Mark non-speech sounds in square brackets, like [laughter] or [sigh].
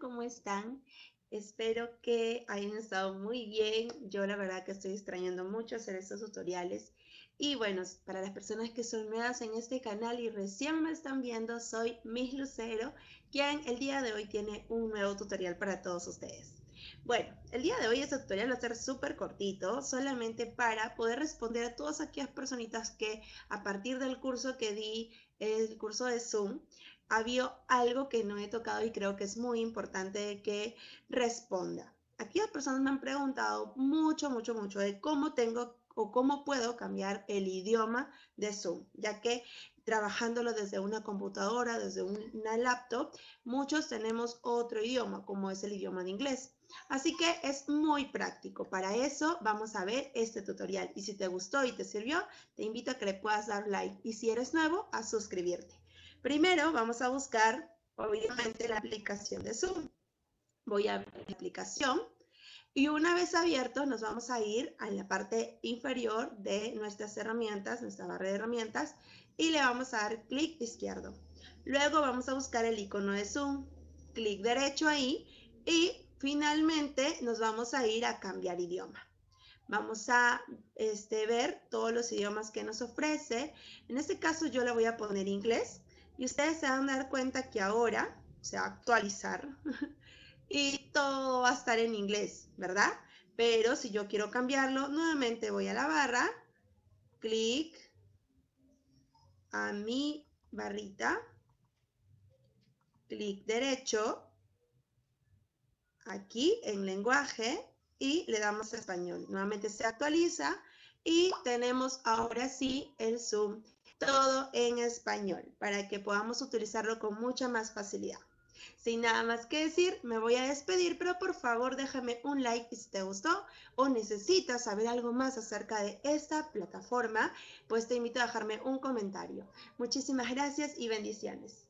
¿cómo están? Espero que hayan estado muy bien. Yo la verdad que estoy extrañando mucho hacer estos tutoriales. Y bueno, para las personas que son nuevas en este canal y recién me están viendo, soy Miss Lucero, quien el día de hoy tiene un nuevo tutorial para todos ustedes. Bueno, el día de hoy este tutorial va a ser súper cortito, solamente para poder responder a todas aquellas personitas que a partir del curso que di, el curso de Zoom, había algo que no he tocado y creo que es muy importante que responda. Aquí las personas me han preguntado mucho, mucho, mucho de cómo tengo o cómo puedo cambiar el idioma de Zoom, ya que trabajándolo desde una computadora, desde una laptop, muchos tenemos otro idioma, como es el idioma de inglés. Así que es muy práctico. Para eso vamos a ver este tutorial. Y si te gustó y te sirvió, te invito a que le puedas dar like. Y si eres nuevo, a suscribirte. Primero vamos a buscar, obviamente, la aplicación de Zoom. Voy a ver la aplicación. Y una vez abierto, nos vamos a ir a la parte inferior de nuestras herramientas, nuestra barra de herramientas, y le vamos a dar clic izquierdo. Luego vamos a buscar el icono de Zoom, clic derecho ahí, y finalmente nos vamos a ir a cambiar idioma. Vamos a este, ver todos los idiomas que nos ofrece. En este caso yo le voy a poner inglés, y ustedes se van a dar cuenta que ahora se va a actualizar [laughs] y todo va a estar en inglés, ¿verdad? Pero si yo quiero cambiarlo, nuevamente voy a la barra, clic a mi barrita, clic derecho, aquí en lenguaje y le damos a español. Nuevamente se actualiza y tenemos ahora sí el Zoom todo en español para que podamos utilizarlo con mucha más facilidad. Sin nada más que decir, me voy a despedir, pero por favor déjame un like si te gustó o necesitas saber algo más acerca de esta plataforma, pues te invito a dejarme un comentario. Muchísimas gracias y bendiciones.